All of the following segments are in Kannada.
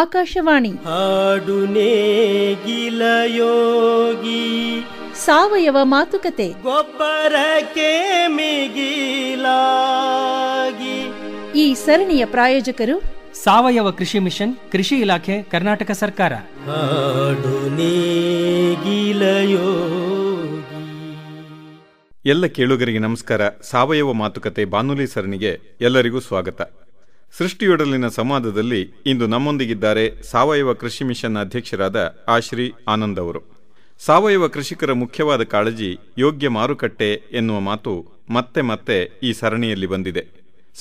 ಆಕಾಶವಾಣಿ ಹಾಡು ಸಾವಯವ ಮಾತುಕತೆ ಗೊಬ್ಬರ ಈ ಸರಣಿಯ ಪ್ರಾಯೋಜಕರು ಸಾವಯವ ಕೃಷಿ ಮಿಷನ್ ಕೃಷಿ ಇಲಾಖೆ ಕರ್ನಾಟಕ ಸರ್ಕಾರ ಗಿಲಯೋ ಎಲ್ಲ ಕೇಳುಗರಿಗೆ ನಮಸ್ಕಾರ ಸಾವಯವ ಮಾತುಕತೆ ಬಾನುಲಿ ಸರಣಿಗೆ ಎಲ್ಲರಿಗೂ ಸ್ವಾಗತ ಸೃಷ್ಟಿಯೊಡಲಿನ ಸಂವಾದದಲ್ಲಿ ಇಂದು ನಮ್ಮೊಂದಿಗಿದ್ದಾರೆ ಸಾವಯವ ಕೃಷಿ ಮಿಷನ್ ಅಧ್ಯಕ್ಷರಾದ ಆಶ್ರೀ ಆನಂದ್ ಅವರು ಸಾವಯವ ಕೃಷಿಕರ ಮುಖ್ಯವಾದ ಕಾಳಜಿ ಯೋಗ್ಯ ಮಾರುಕಟ್ಟೆ ಎನ್ನುವ ಮಾತು ಮತ್ತೆ ಮತ್ತೆ ಈ ಸರಣಿಯಲ್ಲಿ ಬಂದಿದೆ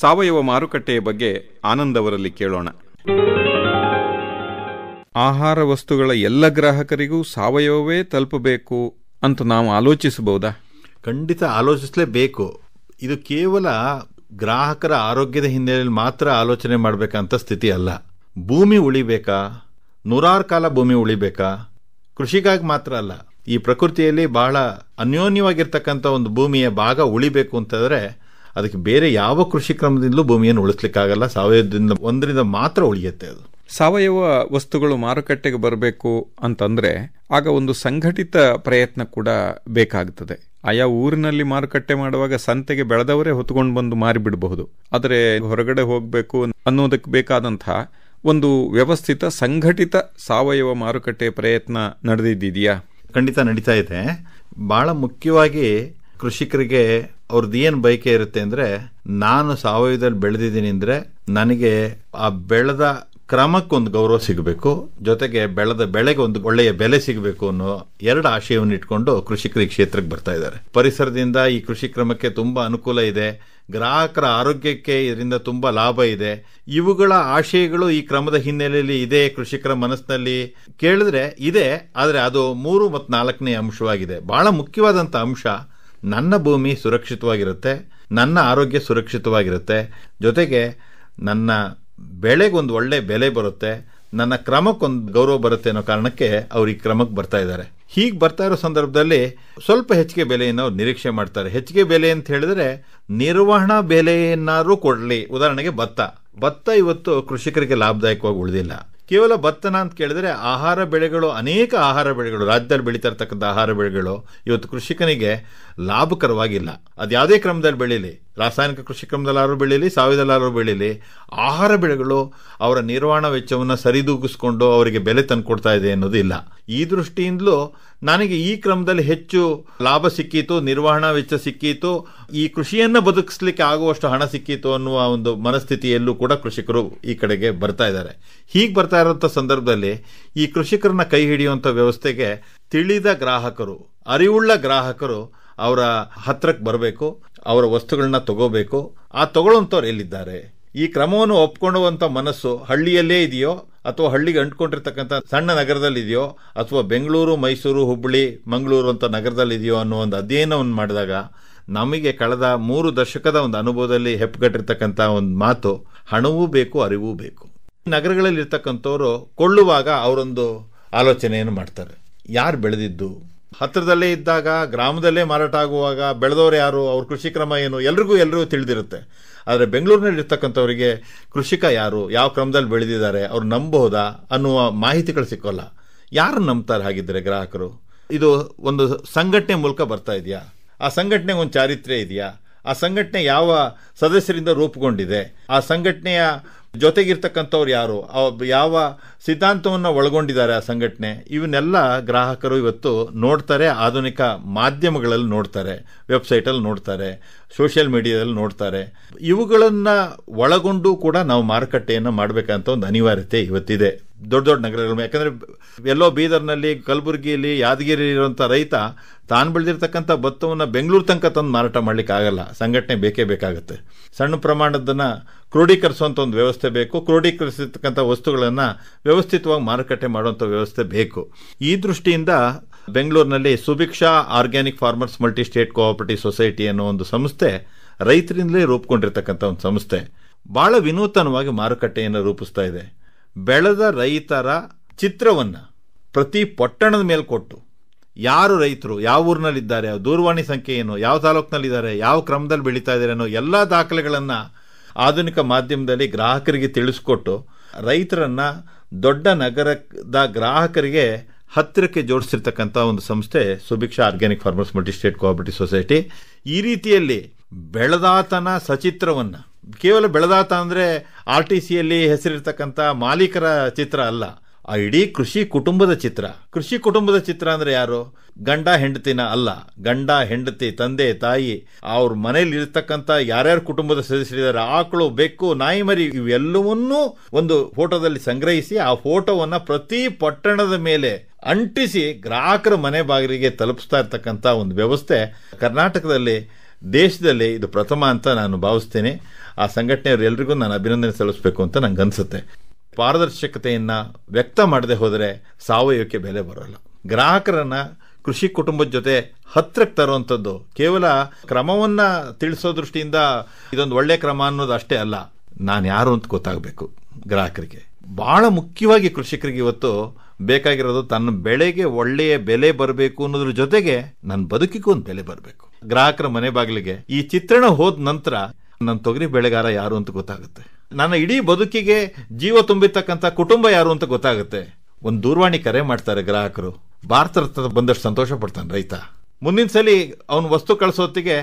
ಸಾವಯವ ಮಾರುಕಟ್ಟೆಯ ಬಗ್ಗೆ ಆನಂದ್ ಅವರಲ್ಲಿ ಕೇಳೋಣ ಆಹಾರ ವಸ್ತುಗಳ ಎಲ್ಲ ಗ್ರಾಹಕರಿಗೂ ಸಾವಯವವೇ ತಲುಪಬೇಕು ಅಂತ ನಾವು ಆಲೋಚಿಸಬಹುದಾ ಖಂಡಿತ ಆಲೋಚಿಸಲೇಬೇಕು ಇದು ಕೇವಲ ಗ್ರಾಹಕರ ಆರೋಗ್ಯದ ಹಿನ್ನೆಲೆಯಲ್ಲಿ ಮಾತ್ರ ಆಲೋಚನೆ ಮಾಡಬೇಕಂತ ಸ್ಥಿತಿ ಅಲ್ಲ ಭೂಮಿ ಉಳಿಬೇಕಾ ನೂರಾರು ಕಾಲ ಭೂಮಿ ಉಳಿಬೇಕಾ ಕೃಷಿಗಾಗಿ ಮಾತ್ರ ಅಲ್ಲ ಈ ಪ್ರಕೃತಿಯಲ್ಲಿ ಬಹಳ ಅನ್ಯೋನ್ಯವಾಗಿರ್ತಕ್ಕಂಥ ಒಂದು ಭೂಮಿಯ ಭಾಗ ಉಳಿಬೇಕು ಅಂತಂದರೆ ಅದಕ್ಕೆ ಬೇರೆ ಯಾವ ಕೃಷಿ ಕ್ರಮದಿಂದಲೂ ಭೂಮಿಯನ್ನು ಉಳಿಸ್ಲಿಕ್ಕಾಗಲ್ಲ ಸಾವಯವದಿಂದ ಒಂದರಿಂದ ಮಾತ್ರ ಉಳಿಯುತ್ತೆ ಅದು ಸಾವಯವ ವಸ್ತುಗಳು ಮಾರುಕಟ್ಟೆಗೆ ಬರಬೇಕು ಅಂತಂದರೆ ಆಗ ಒಂದು ಸಂಘಟಿತ ಪ್ರಯತ್ನ ಕೂಡ ಬೇಕಾಗ್ತದೆ ಆಯಾ ಊರಿನಲ್ಲಿ ಮಾರುಕಟ್ಟೆ ಮಾಡುವಾಗ ಸಂತೆಗೆ ಬೆಳೆದವರೇ ಹೊತ್ಕೊಂಡು ಬಂದು ಮಾರಿಬಿಡಬಹುದು ಆದರೆ ಹೊರಗಡೆ ಹೋಗಬೇಕು ಅನ್ನೋದಕ್ಕೆ ಬೇಕಾದಂತಹ ಒಂದು ವ್ಯವಸ್ಥಿತ ಸಂಘಟಿತ ಸಾವಯವ ಮಾರುಕಟ್ಟೆ ಪ್ರಯತ್ನ ನಡೆದಿದ್ದೀಯಾ ಖಂಡಿತ ನಡೀತಾ ಇದೆ ಬಹಳ ಮುಖ್ಯವಾಗಿ ಕೃಷಿಕರಿಗೆ ಅವ್ರದ್ದು ಏನು ಬಯಕೆ ಇರುತ್ತೆ ಅಂದರೆ ನಾನು ಸಾವಯವದಲ್ಲಿ ಬೆಳೆದಿದ್ದೀನಿ ಅಂದರೆ ನನಗೆ ಆ ಬೆಳೆದ ಕ್ರಮಕ್ಕೊಂದು ಗೌರವ ಸಿಗಬೇಕು ಜೊತೆಗೆ ಬೆಳೆದ ಬೆಳೆಗೆ ಒಂದು ಒಳ್ಳೆಯ ಬೆಲೆ ಸಿಗಬೇಕು ಅನ್ನೋ ಎರಡು ಆಶಯವನ್ನು ಇಟ್ಕೊಂಡು ಕೃಷಿ ಕ್ಷೇತ್ರಕ್ಕೆ ಬರ್ತಾ ಇದ್ದಾರೆ ಪರಿಸರದಿಂದ ಈ ಕೃಷಿ ಕ್ರಮಕ್ಕೆ ತುಂಬ ಅನುಕೂಲ ಇದೆ ಗ್ರಾಹಕರ ಆರೋಗ್ಯಕ್ಕೆ ಇದರಿಂದ ತುಂಬ ಲಾಭ ಇದೆ ಇವುಗಳ ಆಶಯಗಳು ಈ ಕ್ರಮದ ಹಿನ್ನೆಲೆಯಲ್ಲಿ ಇದೆ ಕೃಷಿಕರ ಮನಸ್ಸಿನಲ್ಲಿ ಕೇಳಿದ್ರೆ ಇದೆ ಆದರೆ ಅದು ಮೂರು ಮತ್ತು ನಾಲ್ಕನೇ ಅಂಶವಾಗಿದೆ ಬಹಳ ಮುಖ್ಯವಾದಂಥ ಅಂಶ ನನ್ನ ಭೂಮಿ ಸುರಕ್ಷಿತವಾಗಿರುತ್ತೆ ನನ್ನ ಆರೋಗ್ಯ ಸುರಕ್ಷಿತವಾಗಿರುತ್ತೆ ಜೊತೆಗೆ ನನ್ನ ಬೆಳೆಗೊಂದು ಒಳ್ಳೆ ಬೆಲೆ ಬರುತ್ತೆ ನನ್ನ ಕ್ರಮಕ್ಕೊಂದು ಗೌರವ ಬರುತ್ತೆ ಅನ್ನೋ ಕಾರಣಕ್ಕೆ ಅವ್ರು ಈ ಕ್ರಮಕ್ಕೆ ಬರ್ತಾ ಇದ್ದಾರೆ ಹೀಗೆ ಬರ್ತಾ ಇರೋ ಸಂದರ್ಭದಲ್ಲಿ ಸ್ವಲ್ಪ ಹೆಚ್ಚಿಗೆ ಬೆಲೆಯನ್ನು ಅವ್ರು ನಿರೀಕ್ಷೆ ಮಾಡ್ತಾರೆ ಹೆಚ್ಚಿಗೆ ಬೆಲೆ ಅಂತ ಹೇಳಿದ್ರೆ ನಿರ್ವಹಣಾ ಬೆಲೆಯನ್ನಾದ್ರೂ ಕೊಡಲಿ ಉದಾಹರಣೆಗೆ ಭತ್ತ ಭತ್ತ ಇವತ್ತು ಕೃಷಿಕರಿಗೆ ಲಾಭದಾಯಕವಾಗಿ ಉಳಿದಿಲ್ಲ ಕೇವಲ ಭತ್ತನ ಅಂತ ಕೇಳಿದ್ರೆ ಆಹಾರ ಬೆಳೆಗಳು ಅನೇಕ ಆಹಾರ ಬೆಳೆಗಳು ರಾಜ್ಯದಲ್ಲಿ ಬೆಳೀತಾ ಇರ್ತಕ್ಕಂಥ ಆಹಾರ ಬೆಳೆಗಳು ಇವತ್ತು ಕೃಷಿಕನಿಗೆ ಲಾಭಕರವಾಗಿಲ್ಲ ಅದು ಯಾವುದೇ ಕ್ರಮದಲ್ಲಿ ಬೆಳೀಲಿ ರಾಸಾಯನಿಕ ಕೃಷಿ ಕೃಷಿಕ್ರಮದಲ್ಲಾರು ಬೆಳೀಲಿ ಸಾವಿದಲ್ಲಾರು ಬೆಳೀಲಿ ಆಹಾರ ಬೆಳೆಗಳು ಅವರ ನಿರ್ವಹಣಾ ವೆಚ್ಚವನ್ನು ಸರಿದೂಗಿಸ್ಕೊಂಡು ಅವರಿಗೆ ಬೆಲೆ ತಂದುಕೊಡ್ತಾ ಇದೆ ಅನ್ನೋದು ಇಲ್ಲ ಈ ದೃಷ್ಟಿಯಿಂದಲೂ ನನಗೆ ಈ ಕ್ರಮದಲ್ಲಿ ಹೆಚ್ಚು ಲಾಭ ಸಿಕ್ಕಿತು ನಿರ್ವಹಣಾ ವೆಚ್ಚ ಸಿಕ್ಕಿತು ಈ ಕೃಷಿಯನ್ನು ಬದುಕಿಸ್ಲಿಕ್ಕೆ ಆಗುವಷ್ಟು ಹಣ ಸಿಕ್ಕಿತು ಅನ್ನುವ ಒಂದು ಮನಸ್ಥಿತಿಯಲ್ಲೂ ಕೂಡ ಕೃಷಿಕರು ಈ ಕಡೆಗೆ ಬರ್ತಾ ಇದ್ದಾರೆ ಹೀಗೆ ಬರ್ತಾ ಇರೋಂಥ ಸಂದರ್ಭದಲ್ಲಿ ಈ ಕೃಷಿಕರನ್ನ ಕೈ ಹಿಡಿಯುವಂಥ ವ್ಯವಸ್ಥೆಗೆ ತಿಳಿದ ಗ್ರಾಹಕರು ಅರಿವುಳ್ಳ ಗ್ರಾಹಕರು ಅವರ ಹತ್ರಕ್ಕೆ ಬರಬೇಕು ಅವರ ವಸ್ತುಗಳನ್ನ ತಗೋಬೇಕು ಆ ತಗೊಳ್ಳೋಂಥವ್ರು ಎಲ್ಲಿದ್ದಾರೆ ಈ ಕ್ರಮವನ್ನು ಒಪ್ಕೊಳ್ಳುವಂಥ ಮನಸ್ಸು ಹಳ್ಳಿಯಲ್ಲೇ ಇದೆಯೋ ಅಥವಾ ಹಳ್ಳಿಗೆ ಅಂಟ್ಕೊಂಡಿರ್ತಕ್ಕಂಥ ಸಣ್ಣ ನಗರದಲ್ಲಿದೆಯೋ ಅಥವಾ ಬೆಂಗಳೂರು ಮೈಸೂರು ಹುಬ್ಬಳ್ಳಿ ಮಂಗಳೂರು ಅಂತ ನಗರದಲ್ಲಿದೆಯೋ ಅನ್ನೋ ಒಂದು ಅಧ್ಯಯನವನ್ನು ಮಾಡಿದಾಗ ನಮಗೆ ಕಳೆದ ಮೂರು ದಶಕದ ಒಂದು ಅನುಭವದಲ್ಲಿ ಹೆಪ್ಪುಗಟ್ಟಿರ್ತಕ್ಕಂಥ ಒಂದು ಮಾತು ಹಣವೂ ಬೇಕು ಅರಿವೂ ಬೇಕು ನಗರಗಳಲ್ಲಿ ಕೊಳ್ಳುವಾಗ ಅವರೊಂದು ಆಲೋಚನೆಯನ್ನು ಮಾಡ್ತಾರೆ ಯಾರು ಬೆಳೆದಿದ್ದು ಹತ್ತಿರದಲ್ಲೇ ಇದ್ದಾಗ ಗ್ರಾಮದಲ್ಲೇ ಮಾರಾಟ ಆಗುವಾಗ ಬೆಳೆದವರು ಯಾರು ಅವ್ರ ಕೃಷಿ ಕ್ರಮ ಏನು ಎಲ್ರಿಗೂ ಎಲ್ಲರಿಗೂ ತಿಳಿದಿರುತ್ತೆ ಆದರೆ ಬೆಂಗಳೂರಿನಲ್ಲಿ ಇರ್ತಕ್ಕಂಥವರಿಗೆ ಕೃಷಿಕ ಯಾರು ಯಾವ ಕ್ರಮದಲ್ಲಿ ಬೆಳೆದಿದ್ದಾರೆ ಅವ್ರು ನಂಬಬಹುದಾ ಅನ್ನುವ ಮಾಹಿತಿಗಳು ಸಿಕ್ಕೋಲ್ಲ ಯಾರು ನಂಬ್ತಾರೆ ಹಾಗಿದ್ದರೆ ಗ್ರಾಹಕರು ಇದು ಒಂದು ಸಂಘಟನೆ ಮೂಲಕ ಬರ್ತಾ ಇದೆಯಾ ಆ ಸಂಘಟನೆಗೆ ಒಂದು ಚಾರಿತ್ರ್ಯ ಇದೆಯಾ ಆ ಸಂಘಟನೆ ಯಾವ ಸದಸ್ಯರಿಂದ ರೂಪುಗೊಂಡಿದೆ ಆ ಸಂಘಟನೆಯ ಜೊತೆಗಿರ್ತಕ್ಕಂಥವ್ರು ಯಾರು ಯಾವ ಸಿದ್ಧಾಂತವನ್ನು ಒಳಗೊಂಡಿದ್ದಾರೆ ಆ ಸಂಘಟನೆ ಇವನ್ನೆಲ್ಲ ಗ್ರಾಹಕರು ಇವತ್ತು ನೋಡ್ತಾರೆ ಆಧುನಿಕ ಮಾಧ್ಯಮಗಳಲ್ಲಿ ನೋಡ್ತಾರೆ ವೆಬ್ಸೈಟಲ್ಲಿ ನೋಡ್ತಾರೆ ಸೋಷಿಯಲ್ ಮೀಡಿಯಾದಲ್ಲಿ ನೋಡ್ತಾರೆ ಇವುಗಳನ್ನು ಒಳಗೊಂಡು ಕೂಡ ನಾವು ಮಾರುಕಟ್ಟೆಯನ್ನು ಮಾಡಬೇಕಂತ ಒಂದು ಅನಿವಾರ್ಯತೆ ಇವತ್ತಿದೆ ದೊಡ್ಡ ದೊಡ್ಡ ನಗರಗಳು ಯಾಕಂದರೆ ಎಲ್ಲೋ ಬೀದರ್ನಲ್ಲಿ ಕಲಬುರಗಿಯಲ್ಲಿ ಯಾದಗಿರಿ ಇರುವಂಥ ರೈತ ತಾನು ಬೆಳೆದಿರ್ತಕ್ಕಂಥ ಭತ್ತವನ್ನು ಬೆಂಗಳೂರು ತನಕ ತಂದು ಮಾರಾಟ ಮಾಡಲಿಕ್ಕೆ ಆಗಲ್ಲ ಸಂಘಟನೆ ಬೇಕೇ ಬೇಕಾಗುತ್ತೆ ಸಣ್ಣ ಪ್ರಮಾಣದನ್ನು ಕ್ರೋಢೀಕರಿಸುವಂಥ ಒಂದು ವ್ಯವಸ್ಥೆ ಬೇಕು ಕ್ರೋಢೀಕರಿಸಿರ್ತಕ್ಕಂಥ ವಸ್ತುಗಳನ್ನು ವ್ಯವಸ್ಥಿತವಾಗಿ ಮಾರುಕಟ್ಟೆ ಮಾಡುವಂಥ ವ್ಯವಸ್ಥೆ ಬೇಕು ಈ ದೃಷ್ಟಿಯಿಂದ ಬೆಂಗಳೂರಿನಲ್ಲಿ Subhiksha organic farmers multi state cooperative society ಅನ್ನೋ ಒಂದು ಸಂಸ್ಥೆ ರೈತರಿಂದಲೇ ರೂಪುಕೊಂಡಿರ್ತಕ್ಕಂಥ ಒಂದು ಸಂಸ್ಥೆ ಭಾಳ ವಿನೂತನವಾಗಿ ಮಾರುಕಟ್ಟೆಯನ್ನು ರೂಪಿಸ್ತಾ ಇದೆ ಬೆಳೆದ ರೈತರ ಚಿತ್ರವನ್ನು ಪ್ರತಿ ಪೊಟ್ಟಣದ ಮೇಲೆ ಕೊಟ್ಟು ಯಾರು ರೈತರು ಯಾವ ಊರಿನಲ್ಲಿದ್ದಾರೆ ದೂರವಾಣಿ ಸಂಖ್ಯೆ ಏನು ಯಾವ ತಾಲೂಕಿನಲ್ಲಿದ್ದಾರೆ ಯಾವ ಕ್ರಮದಲ್ಲಿ ಬೆಳೀತಾ ಇದ್ದಾರೆ ಅನ್ನೋ ಎಲ್ಲ ದಾಖಲೆಗಳನ್ನು ಆಧುನಿಕ ಮಾಧ್ಯಮದಲ್ಲಿ ಗ್ರಾಹಕರಿಗೆ ತಿಳಿಸ್ಕೊಟ್ಟು ರೈತರನ್ನು ದೊಡ್ಡ ನಗರದ ಗ್ರಾಹಕರಿಗೆ ಹತ್ತಿರಕ್ಕೆ ಜೋಡಿಸಿರ್ತಕ್ಕಂಥ ಒಂದು ಸಂಸ್ಥೆ Subhiksha organic farmers multi state cooperative society ಈ ರೀತಿಯಲ್ಲಿ ಬೆಳೆದಾತನ ಸಚಿತ್ರವನ್ನು ಕೇವಲ ಬೆಳೆದಾತ ಅಂದರೆ ಆರ್ ಟಿ ಸಿಯಲ್ಲಿ ಹೆಸರಿರ್ತಕ್ಕಂಥ ಮಾಲೀಕರ ಚಿತ್ರ ಅಲ್ಲ ಆ ಇಡೀ ಕೃಷಿ ಕುಟುಂಬದ ಚಿತ್ರ ಕೃಷಿ ಕುಟುಂಬದ ಚಿತ್ರ ಅಂದರೆ ಯಾರು ಗಂಡ ಹೆಂಡತಿನ ಅಲ್ಲ ಗಂಡ ಹೆಂಡತಿ ತಂದೆ ತಾಯಿ ಅವ್ರ ಮನೇಲಿ ಇರ್ತಕ್ಕಂಥ ಯಾರ್ಯಾರ ಕುಟುಂಬದ ಸದಸ್ಯರಿದ್ದಾರೆ ಆಕಳು ಬೆಕ್ಕು ನಾಯಿ ಮರಿ ಇವೆಲ್ಲವನ್ನೂ ಒಂದು ಫೋಟೋದಲ್ಲಿ ಸಂಗ್ರಹಿಸಿ ಆ ಫೋಟೋವನ್ನು ಪ್ರತಿ ಪಟ್ಟಣದ ಮೇಲೆ ಅಂಟಿಸಿ ಗ್ರಾಹಕರ ಮನೆ ಬಾಗಿಲಿಗೆ ತಲುಪಿಸ್ತಾ ಇರ್ತಕ್ಕಂಥ ಒಂದು ವ್ಯವಸ್ಥೆ ಕರ್ನಾಟಕದಲ್ಲಿ ದೇಶದಲ್ಲಿ ಇದು ಪ್ರಥಮ ಅಂತ ನಾನು ಭಾವಿಸ್ತೇನೆ ಆ ಎಲ್ರಿಗೂ ನಾನು ಅಭಿನಂದನೆ ಸಲ್ಲಿಸಬೇಕು ಅಂತ ಅನ್ಸುತ್ತೆ ಪಾರದರ್ಶಕತೆಯನ್ನು ವ್ಯಕ್ತ ಮಾಡದೆ ಹೋದರೆ ಸಾವಯವಕ್ಕೆ ಬೆಲೆ ಬರೋಲ್ಲ ಗ್ರಾಹಕರನ್ನು ಕೃಷಿ ಕುಟುಂಬದ ಜೊತೆ ಹತ್ತಿರಕ್ಕೆ ತರುವಂಥದ್ದು ಕೇವಲ ಕ್ರಮವನ್ನು ತಿಳಿಸೋ ದೃಷ್ಟಿಯಿಂದ ಇದೊಂದು ಒಳ್ಳೆ ಕ್ರಮ ಅನ್ನೋದು ಅಷ್ಟೇ ಅಲ್ಲ ನಾನು ಯಾರು ಅಂತ ಗೊತ್ತಾಗಬೇಕು ಗ್ರಾಹಕರಿಗೆ ಭಾಳ ಮುಖ್ಯವಾಗಿ ಕೃಷಿಕರಿಗೆ ಇವತ್ತು ಬೇಕಾಗಿರೋದು ತನ್ನ ಬೆಳೆಗೆ ಒಳ್ಳೆಯ ಬೆಲೆ ಬರಬೇಕು ಅನ್ನೋದ್ರ ಜೊತೆಗೆ ನನ್ನ ಬದುಕಿಗೂ ಒಂದು ಬೆಲೆ ಬರಬೇಕು ಗ್ರಾಹಕರ ಮನೆ ಬಾಗಿಲಿಗೆ ಈ ಚಿತ್ರಣ ಹೋದ ನಂತರ ನನ್ನ ತೊಗರಿ ಬೆಳೆಗಾರ ಯಾರು ಅಂತ ಗೊತ್ತಾಗುತ್ತೆ ನನ್ನ ಇಡೀ ಬದುಕಿಗೆ ಜೀವ ತುಂಬಿರ್ತಕ್ಕಂಥ ಕುಟುಂಬ ಯಾರು ಅಂತ ಗೊತ್ತಾಗುತ್ತೆ ಒಂದು ದೂರವಾಣಿ ಕರೆ ಮಾಡ್ತಾರೆ ಗ್ರಾಹಕರು ಭಾರತ ರತ್ನ ಬಂದಷ್ಟು ಸಂತೋಷ ಪಡ್ತಾನೆ ರೈತ ಮುಂದಿನ ಸಲ ಅವನು ವಸ್ತು ಕಳಿಸೋತ್ತಿಗೆ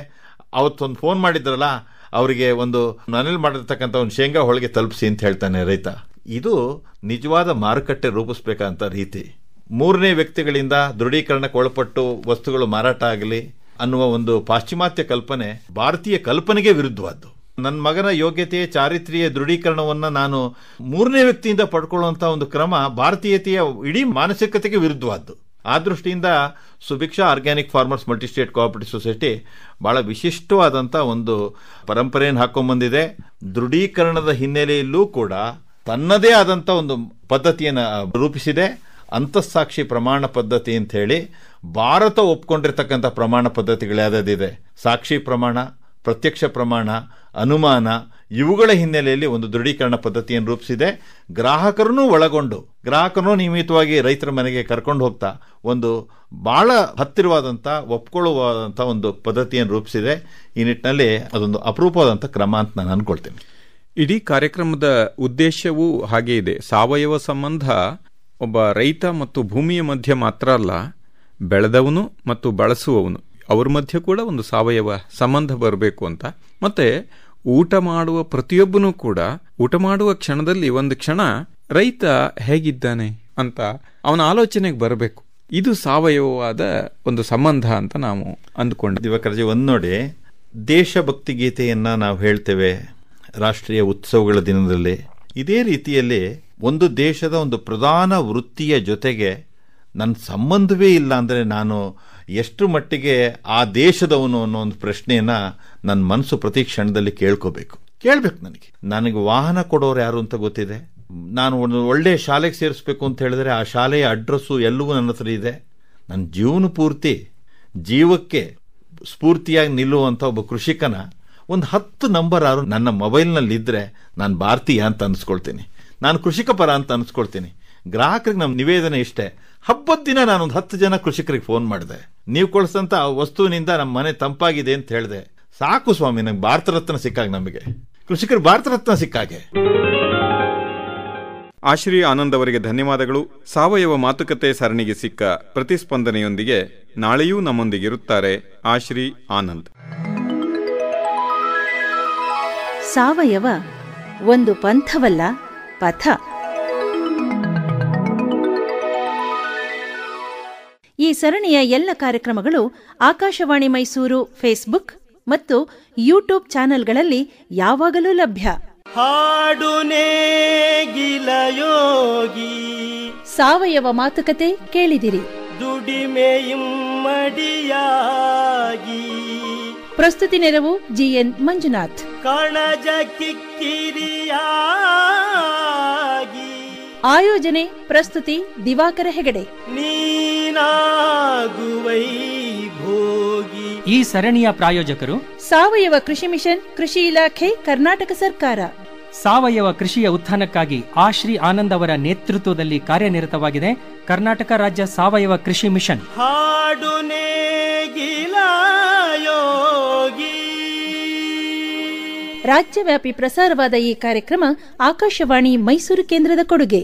ಅವತ್ತೊಂದು ಫೋನ್ ಮಾಡಿದ್ರಲ್ಲ ಅವರಿಗೆ ಒಂದು ಮನೇಲಿ ಮಾಡಿರ್ತಕ್ಕಂಥ ಒಂದು ಶೇಂಗಾ ಹೋಳಿಗೆ ತಲುಪಿಸಿ ಅಂತ ಹೇಳ್ತಾನೆ ರೈತ ಇದು ನಿಜವಾದ ಮಾರುಕಟ್ಟೆ ರೂಪಿಸ್ಬೇಕಂತ ರೀತಿ ಮೂರನೇ ವ್ಯಕ್ತಿಗಳಿಂದ ದೃಢೀಕರಣಕ್ಕೆ ಒಳಪಟ್ಟು ವಸ್ತುಗಳು ಮಾರಾಟ ಆಗಲಿ ಅನ್ನುವ ಒಂದು ಪಾಶ್ಚಿಮಾತ್ಯ ಕಲ್ಪನೆ ಭಾರತೀಯ ಕಲ್ಪನೆಗೆ ವಿರುದ್ಧವಾದ್ದು ನನ್ನ ಮಗನ ಯೋಗ್ಯತೆಯ ಚಾರಿತ್ರ್ಯ ದೃಢೀಕರಣವನ್ನು ನಾನು ಮೂರನೇ ವ್ಯಕ್ತಿಯಿಂದ ಪಡ್ಕೊಳ್ಳುವಂಥ ಒಂದು ಕ್ರಮ ಭಾರತೀಯತೆಯ ಇಡೀ ಮಾನಸಿಕತೆಗೆ ವಿರುದ್ಧವಾದ್ದು ಆ ದೃಷ್ಟಿಯಿಂದ Subhiksha organic farmers multi state cooperative society ಬಹಳ ವಿಶಿಷ್ಟವಾದಂಥ ಒಂದು ಪರಂಪರೆಯನ್ನು ಹಾಕೊಂಡ್ಬಂದಿದೆ ದೃಢೀಕರಣದ ಹಿನ್ನೆಲೆಯಲ್ಲೂ ಕೂಡ ತನ್ನದೇ ಆದಂಥ ಒಂದು ಪದ್ಧತಿಯನ್ನು ರೂಪಿಸಿದೆ ಅಂತಸ್ಸಾಕ್ಷಿ ಪ್ರಮಾಣ ಪದ್ಧತಿ ಅಂತ ಹೇಳಿ ಭಾರತ ಒಪ್ಕೊಂಡಿರ್ತಕ್ಕಂಥ ಪ್ರಮಾಣ ಪದ್ಧತಿಗಳು ಯಾವುದಾದಿದೆ ಸಾಕ್ಷಿ ಪ್ರಮಾಣ ಪ್ರತ್ಯಕ್ಷ ಪ್ರಮಾಣ ಅನುಮಾನ ಇವುಗಳ ಹಿನ್ನೆಲೆಯಲ್ಲಿ ಒಂದು ದೃಢೀಕರಣ ಪದ್ಧತಿಯನ್ನು ರೂಪಿಸಿದೆ ಗ್ರಾಹಕರನ್ನು ಒಳಗೊಂಡು ಗ್ರಾಹಕರನ್ನು ನಿಯಮಿತವಾಗಿ ರೈತರ ಮನೆಗೆ ಕರ್ಕೊಂಡು ಹೋಗ್ತಾ ಒಂದು ಭಾಳ ಹತ್ತಿರವಾದಂಥ ಒಪ್ಕೊಳ್ಳುವಾದಂಥ ಒಂದು ಪದ್ಧತಿಯನ್ನು ರೂಪಿಸಿದೆ ಈ ನಿಟ್ಟಿನಲ್ಲಿ ಅದೊಂದು ಅಪರೂಪವಾದಂಥ ಕ್ರಮ ಅಂತ ನಾನು ಅಂದ್ಕೊಳ್ತೀನಿ ಇಡೀ ಕಾರ್ಯಕ್ರಮದ ಉದ್ದೇಶವೂ ಹಾಗೆ ಇದೆ ಸಾವಯವ ಸಂಬಂಧ ಒಬ್ಬ ರೈತ ಮತ್ತು ಭೂಮಿಯ ಮಧ್ಯೆ ಮಾತ್ರ ಅಲ್ಲ ಬೆಳೆದವನು ಮತ್ತು ಬಳಸುವವನು ಅವ್ರ ಮಧ್ಯೆ ಕೂಡ ಒಂದು ಸಾವಯವ ಸಂಬಂಧ ಬರಬೇಕು ಅಂತ ಮತ್ತೆ ಊಟ ಮಾಡುವ ಪ್ರತಿಯೊಬ್ಬನೂ ಕೂಡ ಊಟ ಮಾಡುವ ಕ್ಷಣದಲ್ಲಿ ಒಂದು ಕ್ಷಣ ರೈತ ಹೇಗಿದ್ದಾನೆ ಅಂತ ಅವನ ಆಲೋಚನೆಗೆ ಬರಬೇಕು ಇದು ಸಾವಯವವಾದ ಒಂದು ಸಂಬಂಧ ಅಂತ ನಾವು ಅಂದ್ಕೊಂಡಿದ್ದೀವಿ ದಿವಾಕರ್ಜಿ ಒಂದು ನೋಡಿ ದೇಶಭಕ್ತಿ ಗೀತೆಯನ್ನು ನಾವು ಹೇಳ್ತೇವೆ ರಾಷ್ಟ್ರೀಯ ಉತ್ಸವಗಳ ದಿನದಲ್ಲಿ ಇದೇ ರೀತಿಯಲ್ಲಿ ಒಂದು ದೇಶದ ಒಂದು ಪ್ರಧಾನ ವೃತ್ತಿಯ ಜೊತೆಗೆ ನನ್ನ ಸಂಬಂಧವೇ ಇಲ್ಲ ಅಂದರೆ ನಾನು ಎಷ್ಟು ಮಟ್ಟಿಗೆ ಆ ದೇಶದವನು ಅನ್ನೋ ಒಂದು ಪ್ರಶ್ನೆಯನ್ನು ನನ್ನ ಮನಸ್ಸು ಪ್ರತಿ ಕ್ಷಣದಲ್ಲಿ ಕೇಳ್ಕೋಬೇಕು ಕೇಳಬೇಕು ನನಗೆ ನನಗೆ ವಾಹನ ಕೊಡೋರು ಯಾರು ಅಂತ ಗೊತ್ತಿದೆ ನಾನು ಒಂದು ಒಳ್ಳೆಯ ಶಾಲೆಗೆ ಸೇರಿಸ್ಬೇಕು ಅಂತ ಹೇಳಿದರೆ ಆ ಶಾಲೆಯ ಅಡ್ರೆಸ್ಸು ಎಲ್ಲವೂ ನನ್ನ ಹತ್ರ ಇದೆ ನನ್ನ ಜೀವನ ಪೂರ್ತಿ ಜೀವಕ್ಕೆ ಸ್ಫೂರ್ತಿಯಾಗಿ ನಿಲ್ಲುವಂಥ ಒಬ್ಬ ಕೃಷಿಕನ ಒಂದು ಹತ್ತು ನಂಬರ್ ಆರು ನನ್ನ ಮೊಬೈಲ್ನಲ್ಲಿದ್ದರೆ ನಾನು ಭಾರತೀಯ ಅಂತ ಅನಿಸ್ಕೊಳ್ತೀನಿ ನಾನು ಕೃಷಿಕ ಪರ ಅಂತ ಅನಿಸ್ಕೊಳ್ತೀನಿ ಗ್ರಾಹಕರಿಗೆ ನಮ್ಮ ನಿವೇದನೆ ಇಷ್ಟೇ ಹಬ್ಬದ ದಿನ ನಾನೊಂದು ಹತ್ತು ಜನ ಕೃಷಿಕರಿಗೆ ಫೋನ್ ಮಾಡಿದೆ ನೀವು ಆ ವಸ್ತುವಿನಿಂದ ನಮ್ಮ ಮನೆ ತಂಪಾಗಿದೆ ಅಂತ ಹೇಳಿದೆ ಸಾಕು ಸ್ವಾಮಿ ನಂಗೆ ಭಾರತ ರತ್ನ ಸಿಕ್ಕಾಗ ನಮಗೆ ಕೃಷಿಕರು ಭಾರತ ರತ್ನ ಸಿಕ್ಕಾಗೆ ಆಶ್ರೀ ಆನಂದ್ ಅವರಿಗೆ ಧನ್ಯವಾದಗಳು ಸಾವಯವ ಮಾತುಕತೆ ಸರಣಿಗೆ ಸಿಕ್ಕ ಪ್ರತಿಸ್ಪಂದನೆಯೊಂದಿಗೆ ನಾಳೆಯೂ ನಮ್ಮೊಂದಿಗಿರುತ್ತಾರೆ ಆಶ್ರೀ ಆನಂದ್ ಸಾವಯವ ಒಂದು ಪಂಥವಲ್ಲ ಪಥ ಈ ಸರಣಿಯ ಎಲ್ಲ ಕಾರ್ಯಕ್ರಮಗಳು ಆಕಾಶವಾಣಿ ಮೈಸೂರು ಫೇಸ್ಬುಕ್ ಮತ್ತು ಯೂಟ್ಯೂಬ್ ಚಾನೆಲ್ಗಳಲ್ಲಿ ಯಾವಾಗಲೂ ಲಭ್ಯ ಹಾಡು ಸಾವಯವ ಮಾತುಕತೆ ಕೇಳಿದಿರಿ ಮಡಿಯಾಗಿ ಪ್ರಸ್ತುತಿ ನೆರವು ಜಿಎನ್ ಮಂಜುನಾಥ್ ಕಣಜ ಕಿಕ್ಕಿರಿಯಾ ಆಯೋಜನೆ ಪ್ರಸ್ತುತಿ ದಿವಾಕರ ಹೆಗಡೆ ಭೋಗಿ ಈ ಸರಣಿಯ ಪ್ರಾಯೋಜಕರು ಸಾವಯವ ಕೃಷಿ ಮಿಷನ್ ಕೃಷಿ ಇಲಾಖೆ ಕರ್ನಾಟಕ ಸರ್ಕಾರ ಸಾವಯವ ಕೃಷಿಯ ಉತ್ಥಾನಕ್ಕಾಗಿ ಆಶ್ರೀ ಆನಂದ್ ಅವರ ನೇತೃತ್ವದಲ್ಲಿ ಕಾರ್ಯನಿರತವಾಗಿದೆ ಕರ್ನಾಟಕ ರಾಜ್ಯ ಸಾವಯವ ಕೃಷಿ ಮಿಷನ್ ಹಾಡುನೇ ರಾಜ್ಯವ್ಯಾಪಿ ಪ್ರಸಾರವಾದ ಈ ಕಾರ್ಯಕ್ರಮ ಆಕಾಶವಾಣಿ ಮೈಸೂರು ಕೇಂದ್ರದ ಕೊಡುಗೆ